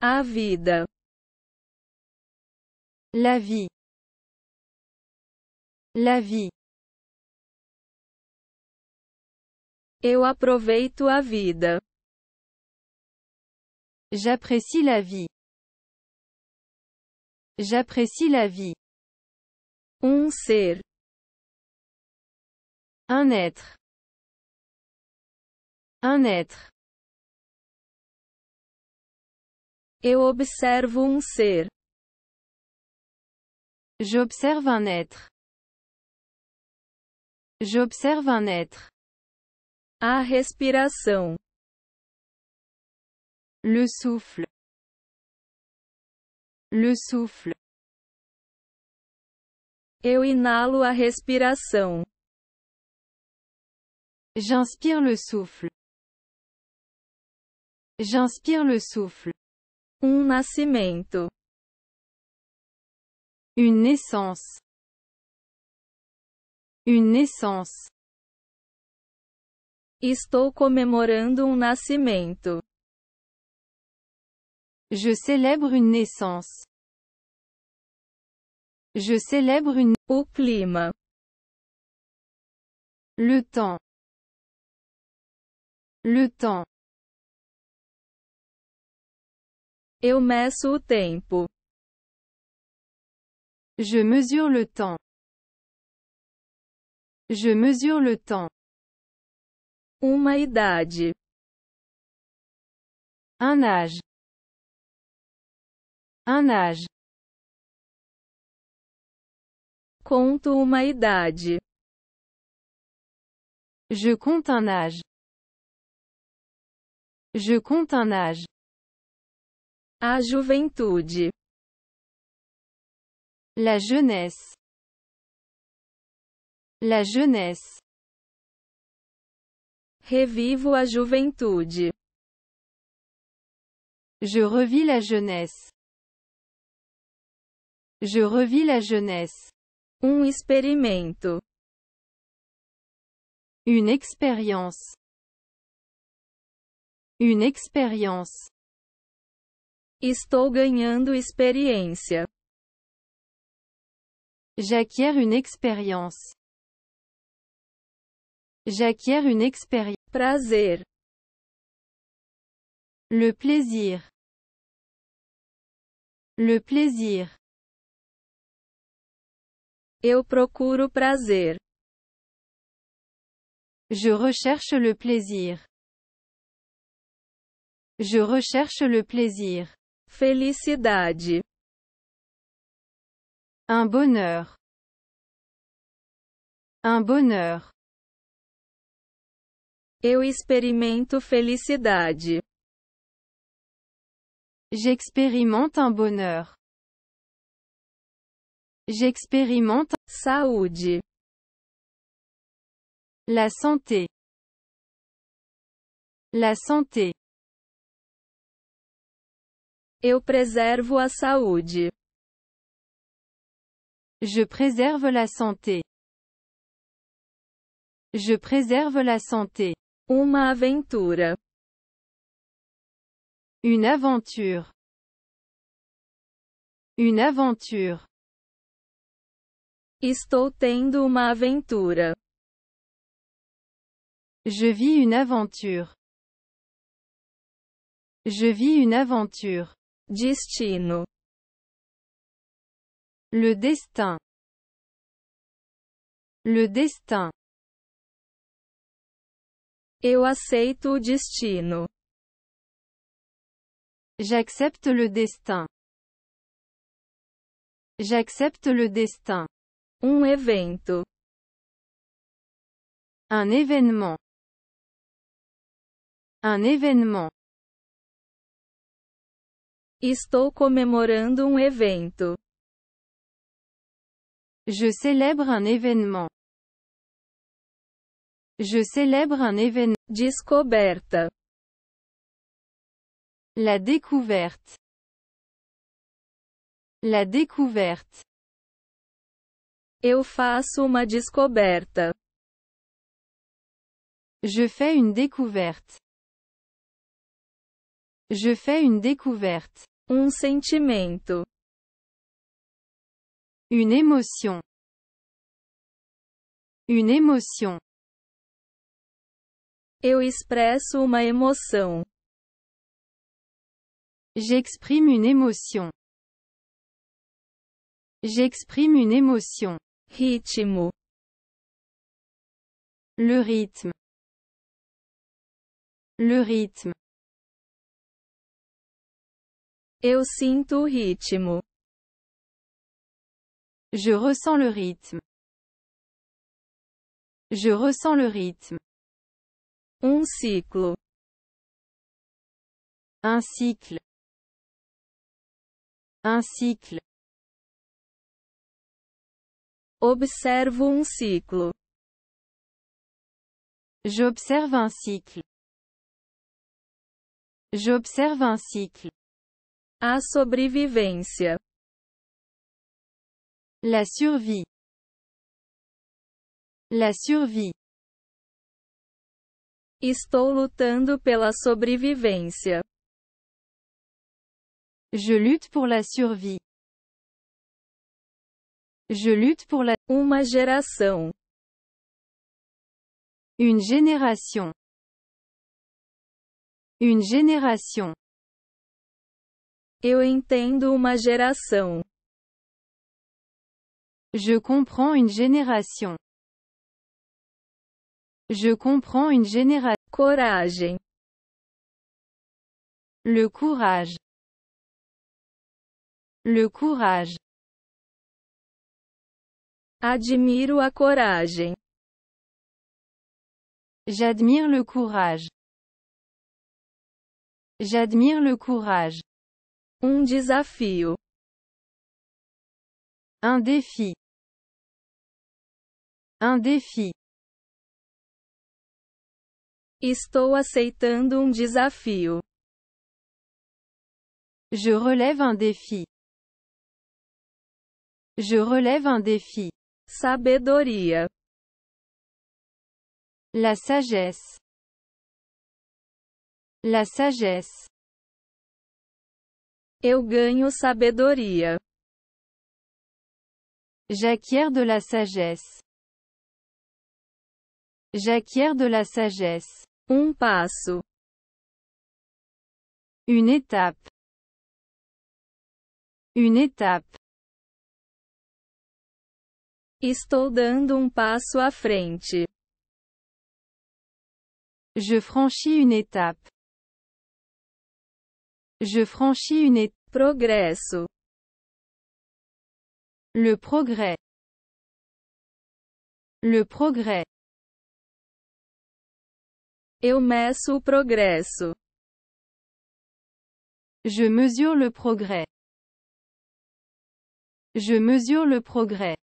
A vida. La vie. La vie. Eu aproveito a vida. J'apprécie la vie. J'apprécie la vie. Un um ser. Un être. Un être. Eu observo un um ser. J'observe un être. J'observe un être. A respiração. Le souffle. Le souffle. Eu inalo a respiração. J'inspire le souffle. J'inspire le souffle. Un um nascimento. Une naissance. Une naissance. Estou comemorando um nascimento. Je célèbre une naissance. Je célèbre une... Au Le temps. Le temps. Eu meço o tempo. Je mesure le temps. Je mesure le temps. Uma idade. Un âge. Un âge. Conto uma idade. Je compte un âge. Je compte un âge. A juventude. La jeunesse. La jeunesse. Revivo a juventude. Je revis la jeunesse. Je revis la jeunesse. Un um experimento. Une expérience. Une expérience. Estou ganhando experiência. J'acquiers une expérience. J'acquiers une expérience. Prazer. Le plaisir. Le plaisir. Eu procuro prazer. Je recherche le plaisir. Je recherche le plaisir. Felicidade. Un bonheur. Un bonheur. Eu experimento felicidade. J'expérimente un bonheur. J'expérimente saúde. La santé. La santé. Eu preservo a saúde. Je préserve la santé. Je préserve la santé. Uma aventura. Une aventure. Une aventure. Estou tendo uma aventura. Je vis une aventure. Je vis une aventure. Destino. Le destin. Le destin. Eu aceito o destino. J'accepte le destin. J'accepte le destin. Un um evento. Un événement. Un événement. Estou comemorando um evento. Je célèbre un événement. Je célèbre un événement. Descoberta. La découverte. La découverte. Eu faço uma descoberta. Je fais une découverte. Je fais une découverte. un um sentiment, Une émotion. Une émotion. Eu expresso uma emoção. J'exprime une émotion. J'exprime une émotion. Ritmo. Le rythme. Le rythme. Eu sinto ritmo. Je ressens le rythme. Je ressens le rythme. Um un cycle. Un cycle. Un cycle. Observe un um cycle. J'observe un cycle. J'observe un cycle. A sobrevivência. La survie. La survie. Estou lutando pela sobrevivência. Je lutte pour la survie. Je lutte pour la uma geração. Une génération. Une génération. Eu entendo uma geração. Je comprends une génération. Je comprends une génération. Coragem. Le courage. Le courage. Admiro a coragem. J'admire le courage. J'admire le courage. Um desafio. Un défi. Un défi. Estou aceitando um desafio. Je relève un défi. Je relève un défi. Sabedoria. La sagesse. La sagesse. Eu ganho sabedoria. J'acquiers de la sagesse. J'acquiers de la sagesse. Um passo. Une étape. Une étape. Estou dando um passo à frente. Je franchis une étape. Je franchis une étape. Progresso. Le progrès. Le progrès. Eu meço o progresso. Je mesure le progrès. Je mesure le progrès.